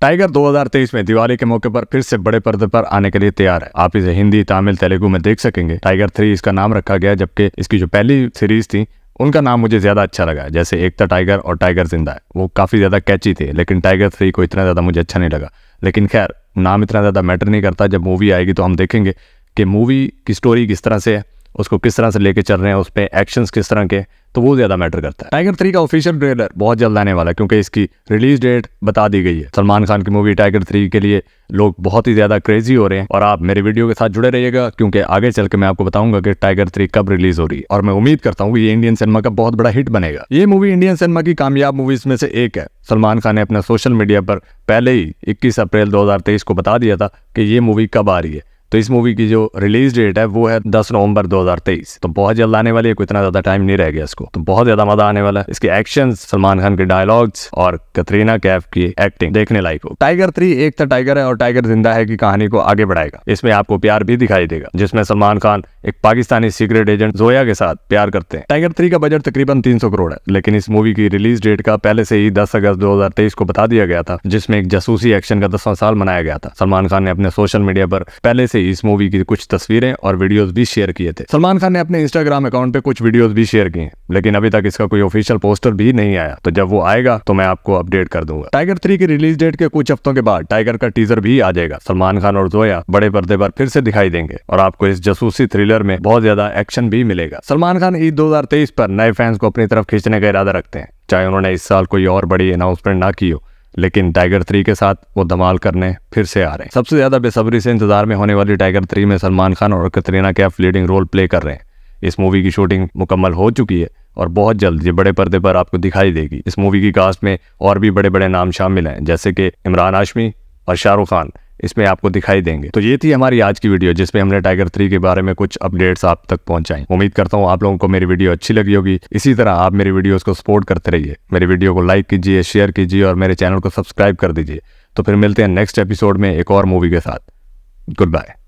tiger 2023 में दिवाली के मौके पर फिर से बड़े पर्दे पर आने के लिए तैयार है आप इसे हिंदी तमिल तेलुगु में देख सकेंगे टाइगर थ्री इसका नाम रखा गया जबकि इसकी जो पहली सीरीज थी उनका नाम मुझे ज्यादा अच्छा लगा जैसे एकता तो टाइगर और टाइगर जिंदा है वो काफी ज्यादा कैची थे लेकिन टाइगर थ्री को इतना ज्यादा मुझे अच्छा नहीं लगा लेकिन खैर नाम इतना ज्यादा मैटर नहीं करता जब मूवी आएगी तो हम देखेंगे कि मूवी की स्टोरी किस तरह से है उसको किस तरह से लेके चल रहे हैं उस पर एक्शन किस तरह के तो वो ज़्यादा मैटर करता है टाइगर थ्री का ऑफिशियल ट्रेलर बहुत जल्द आने वाला है क्योंकि इसकी रिलीज डेट बता दी गई है सलमान खान की मूवी टाइगर थ्री के लिए लोग बहुत ही ज़्यादा क्रेजी हो रहे हैं और आप मेरे वीडियो के साथ जुड़े रहिएगा क्योंकि आगे चल के मैं आपको बताऊंगा कि टाइगर थ्री कब रिलीज हो रही है और मैं उम्मीद करता हूँ कि ये इंडियन सिनेमा का बहुत बड़ा हिट बनेगा ये मूवी इंडियन सिनेमा की कामयाब मूवीज में से एक है सलमान खान ने अपना सोशल मीडिया पर पहले ही इक्कीस अप्रैल दो को बता दिया था कि ये मूवी कब आ रही है तो इस मूवी की जो रिलीज डेट है वो है 10 नवंबर 2023 तो बहुत जल्द आने वाली है कोई इतना ज्यादा टाइम नहीं रह गया इसको तो बहुत ज्यादा मजा आने वाला है इसके एक्शन सलमान खान के डायलॉग्स और कतरीना कैफ की एक्टिंग देखने लायक हो टाइगर थ्री एक तो टाइगर है और टाइगर जिंदा है की कहानी को आगे बढ़ाएगा इसमें आपको प्यार भी दिखाई देगा जिसमें सलमान खान एक पाकिस्तानी सीक्रेट एजेंट जोया के साथ प्यार करते हैं टाइगर थ्री का बजट तकरीबन 300 करोड़ है लेकिन इस मूवी की रिलीज डेट का पहले से ही 10 अगस्त 2023 को बता दिया गया था जिसमें एक जासूसी एक्शन का दसवां साल मनाया गया था सलमान खान ने अपने सोशल मीडिया पर पहले से ही इस मूवी की कुछ तस्वीरें और वीडियोज भी शेयर किए थे सलमान खान ने अपने इंस्टाग्राम अकाउंट पे कुछ वीडियोज भी शेयर किए लेकिन अभी तक इसका कोई ऑफिशियल पोस्टर भी नहीं आया तो जब वो आएगा तो मैं आपको अपडेट कर दूंगा टाइगर थ्री की रिलीज डेट के कुछ हफ्तों के बाद टाइगर का टीजर भी आ जाएगा सलमान खान और जोया बड़े पर्दे पर फिर से दिखाई देंगे और आपको इस जसूसी थ्रिलर ट्रेलर में बहुत ज्यादा एक्शन भी मिलेगा सलमान खान ईद दो पर नए फैंस को अपनी तरफ खींचने का इरादा रखते हैं चाहे उन्होंने इस साल कोई और बड़ी अनाउंसमेंट ना की हो लेकिन टाइगर थ्री के साथ वो धमाल करने फिर से आ रहे हैं सबसे ज्यादा बेसब्री से इंतजार में होने वाली टाइगर थ्री में सलमान खान और Katrina Kaif leading role play कर रहे हैं इस मूवी की शूटिंग मुकम्मल हो चुकी है और बहुत जल्द ये बड़े पर्दे पर आपको दिखाई देगी इस मूवी की कास्ट में और भी बड़े बड़े नाम शामिल हैं जैसे कि इमरान हाशमी और शाहरुख खान इसमें आपको दिखाई देंगे तो ये थी हमारी आज की वीडियो जिसमें हमने टाइगर थ्री के बारे में कुछ अपडेट्स आप तक पहुंचाएं उम्मीद करता हूँ आप लोगों को मेरी वीडियो अच्छी लगी होगी इसी तरह आप मेरी वीडियोस को सपोर्ट करते रहिए मेरी वीडियो को लाइक कीजिए शेयर कीजिए और मेरे चैनल को सब्सक्राइब कर दीजिए तो फिर मिलते हैं नेक्स्ट एपिसोड में एक और मूवी के साथ गुड बाय